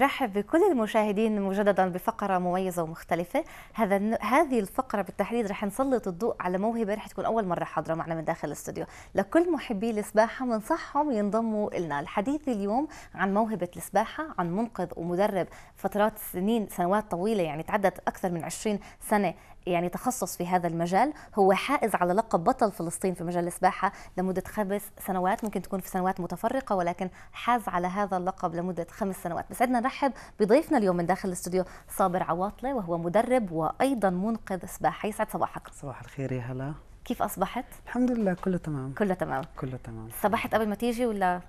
نرحب بكل المشاهدين مجددا بفقره مميزه ومختلفه هذا هذه الفقره بالتحديد رح نسلط الضوء على موهبه رح تكون اول مره حاضره معنا من داخل الاستوديو لكل محبي السباحه بنصحهم ينضموا لنا الحديث اليوم عن موهبه السباحه عن منقذ ومدرب فترات سنين سنوات طويله يعني تعدت اكثر من 20 سنه يعني تخصص في هذا المجال هو حائز على لقب بطل فلسطين في مجال السباحة لمدة خمس سنوات ممكن تكون في سنوات متفرقة ولكن حاز على هذا اللقب لمدة خمس سنوات بس عندنا نرحب بضيفنا اليوم من داخل الاستوديو صابر عواطلة وهو مدرب وأيضا منقذ سباحة يسعد صباحك صباح الخير يا هلا كيف أصبحت؟ الحمد لله كله تمام كله تمام كله تمام صبحت قبل ما تيجي ولا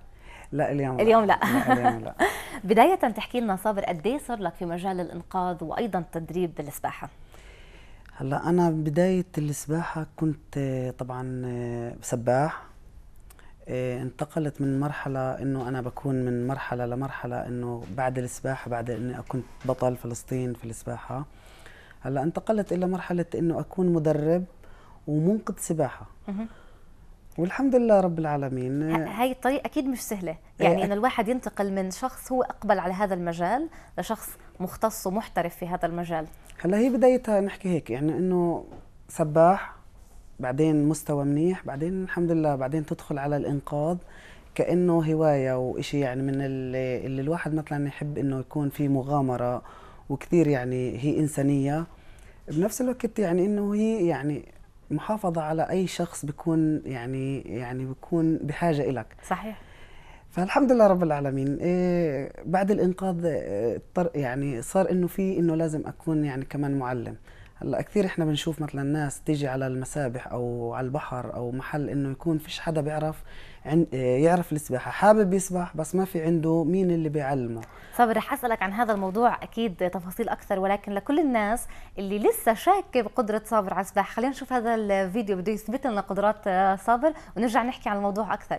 لا اليوم اليوم لا, لا. اليوم لا. بداية تحكي لنا صابر قد إيه صار لك في مجال الإنقاذ وأيضا تدريب السباحة هلا انا بدايه السباحه كنت طبعا سباح انتقلت من مرحلة انه انا بكون من مرحلة لمرحلة انه بعد السباحة بعد اني كنت بطل فلسطين في السباحة هلا انتقلت الى مرحلة انه اكون مدرب ومنقذ سباحة والحمد لله رب العالمين هاي الطريقة اكيد مش سهلة إيه، يعني انه الواحد ينتقل من شخص هو اقبل على هذا المجال لشخص مختص ومحترف في هذا المجال هلا هي بدايتها نحكي هيك يعني انه سباح بعدين مستوى منيح بعدين الحمد لله بعدين تدخل على الانقاذ كانه هوايه وإشي يعني من اللي, اللي الواحد مثلا يحب انه يكون في مغامره وكثير يعني هي انسانيه بنفس الوقت يعني انه هي يعني محافظه على اي شخص بيكون يعني يعني بيكون بحاجه لك صحيح فالحمد لله رب العالمين إيه بعد الانقاذ إيه، اضطر يعني صار انه في انه لازم اكون يعني كمان معلم هلا كثير احنا بنشوف مثلا ناس تيجي على المسابح او على البحر او محل انه يكون فيش حدا بيعرف عن يعرف السباحه حابب يسبح بس ما في عنده مين اللي بيعلمه رح اسالك عن هذا الموضوع اكيد تفاصيل اكثر ولكن لكل الناس اللي لسه شاكه بقدره صابر على السباحه خلينا نشوف هذا الفيديو بده يثبت لنا قدرات آه، صابر ونرجع نحكي عن الموضوع اكثر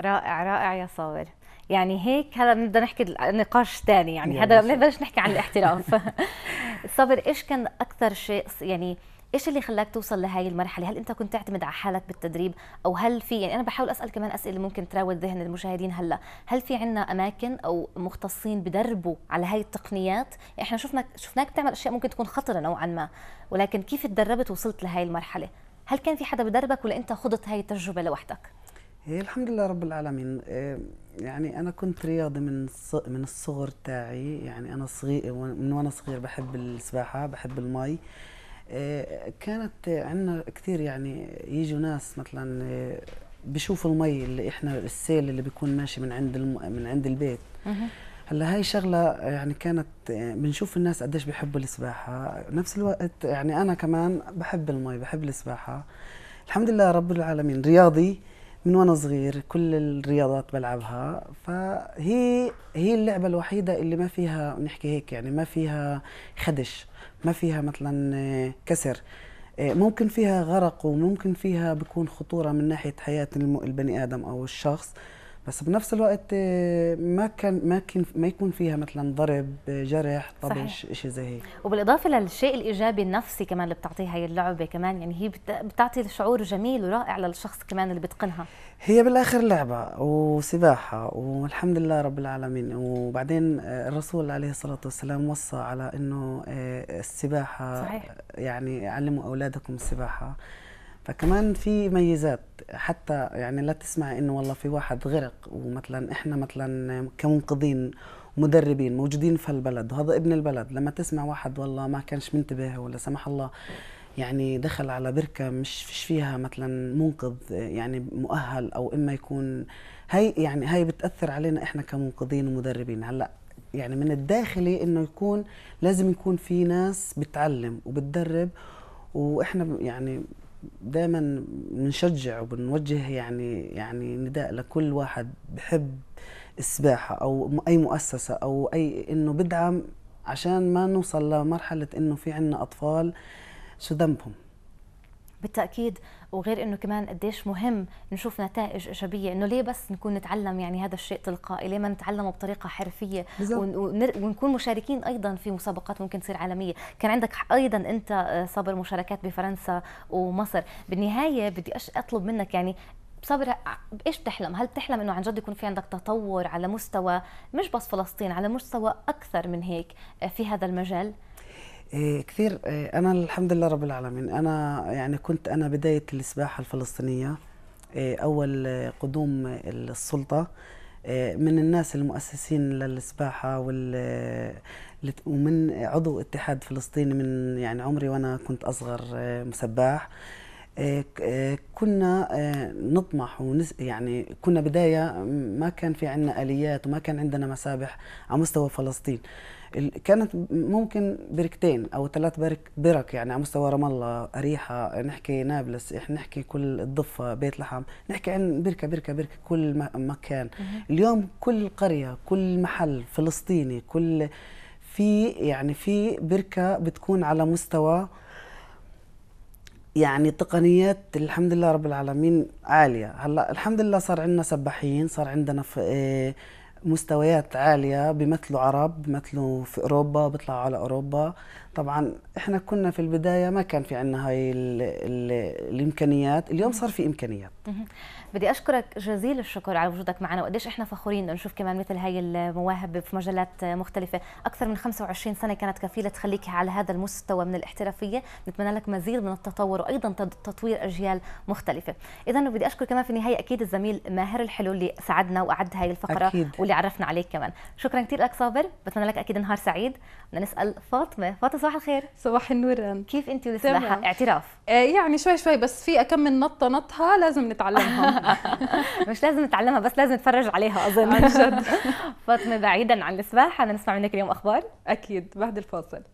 رائع رائع يا صابر يعني هيك هلا بنبدا نحكي نقاش ثاني يعني هذا بلاش نحكي عن الاحتراف صابر ايش كان اكثر شيء يعني ايش اللي خلاك توصل لهي المرحله هل انت كنت تعتمد على حالك بالتدريب او هل في يعني انا بحاول اسال كمان اسئله ممكن تراود ذهن المشاهدين هلا هل في عندنا اماكن او مختصين بدربوا على هاي التقنيات احنا شفنا شفناك بتعمل اشياء ممكن تكون خطره نوعا ما ولكن كيف تدربت وصلت لهي المرحله هل كان في حدا بدربك ولا انت خضت هاي التجربه لوحدك هي إيه، الحمد لله رب العالمين إيه، يعني انا كنت رياضي من من الصغر تاعي يعني انا صغير من وانا صغير بحب السباحه بحب المي إيه، كانت عندنا كثير يعني يجوا ناس مثلا بشوفوا المي اللي احنا السيل اللي بيكون ماشي من عند من عند البيت هلا هاي شغله يعني كانت بنشوف الناس قديش بحبوا السباحه نفس الوقت يعني انا كمان بحب المي بحب السباحه الحمد لله رب العالمين رياضي من وانا صغير كل الرياضات بلعبها فهي هي اللعبه الوحيده اللي ما فيها نحكي هيك يعني ما فيها خدش ما فيها مثلا آه، كسر آه، ممكن فيها غرق وممكن فيها بكون خطوره من ناحيه حياه البني ادم او الشخص بس بنفس الوقت آه، ما كان ما كان ما يكون فيها مثلا ضرب جرح طبش شيء زي هيك وبالاضافه للشيء الايجابي النفسي كمان اللي بتعطيه هي اللعبه كمان يعني هي بتعطي شعور جميل ورائع للشخص كمان اللي بتقنها هي بالاخر لعبه وسباحه والحمد لله رب العالمين وبعدين آه، الرسول عليه الصلاه والسلام وصى على انه آه، السباحه صحيح. يعني علموا اولادكم السباحه فكمان في ميزات حتى يعني لا تسمع انه والله في واحد غرق ومثلا احنا مثلا كمنقذين مدربين موجودين في البلد وهذا ابن البلد لما تسمع واحد والله ما كانش منتبه ولا سمح الله يعني دخل على بركة مش فيش فيها مثلا منقذ يعني مؤهل أو إما يكون هاي يعني هاي بتأثر علينا إحنا كمنقذين ومدربين هلأ يعني من الداخلي إنه يكون لازم يكون في ناس بتعلم وبتدرب وإحنا يعني دائما بنشجع وبنوجه يعني يعني نداء لكل واحد بحب السباحه او اي مؤسسه او اي انه بدعم عشان ما نوصل لمرحله انه في عندنا اطفال شو ذنبهم بالتاكيد وغير انه كمان قديش مهم نشوف نتائج ايجابيه انه ليه بس نكون نتعلم يعني هذا الشيء تلقائي ليه ما نتعلمه بطريقه حرفيه ونكون مشاركين ايضا في مسابقات ممكن تصير عالميه كان عندك ايضا انت آه، صبر مشاركات بفرنسا ومصر بالنهايه بدي اطلب منك يعني صابر ايش بتحلم؟ هل بتحلم انه عن جد يكون في عندك تطور على مستوى مش بس فلسطين على مستوى اكثر من هيك آه، في هذا المجال؟ إيه، كثير إيه، انا الحمد لله رب العالمين انا يعني كنت انا بدايه السباحه الفلسطينيه إيه، اول قدوم السلطه من الناس المؤسسين للسباحه وال ومن عضو اتحاد فلسطيني من يعني عمري وانا كنت اصغر مسباح آه، كنا آه، نطمح ونس يعني كنا بدايه ما كان في عندنا اليات وما كان عندنا مسابح على مستوى فلسطين كانت ممكن بركتين او ثلاث برك برك يعني على مستوى رام الله اريحه نحكي نابلس نحكي كل الضفه بيت لحم نحكي عن بركه بركه بركه كل مكان اليوم كل قريه كل محل فلسطيني كل في يعني في بركه بتكون على مستوى يعني تقنيات الحمد لله رب العالمين عاليه هلا الحمد لله صار عندنا سباحين صار عندنا في آه، مستويات عاليه بيمثلوا عرب بيمثلوا في اوروبا بيطلعوا على اوروبا طبعا احنا كنا في البدايه ما كان في عندنا هاي الـ الـ الامكانيات اليوم صار في امكانيات بدي اشكرك جزيل الشكر على وجودك معنا وقديش احنا فخورين نشوف كمان مثل هاي المواهب في مجالات مختلفه اكثر من 25 سنه كانت كفيله تخليك على هذا المستوى من الاحترافيه نتمنى لك مزيد من التطور وايضا تطوير اجيال مختلفه اذا بدي اشكر كمان في النهايه اكيد الزميل ماهر الحلو اللي ساعدنا واعد هاي الفقره أكيد. واللي عرفنا عليك كمان شكرا كثير لك صابر بتمنى لك اكيد نهار سعيد بدنا نسال فاطمه فاطمه صباح الخير صباح النور كيف انت والسباحه اعتراف آه يعني شوي شوي بس في كم من نطه نطها لازم نتعلمها مش لازم نتعلمها بس لازم نتفرج عليها اظن عن جد فاطمه بعيدا عن السباحه بدنا نسمع منك اليوم اخبار اكيد بعد الفاصل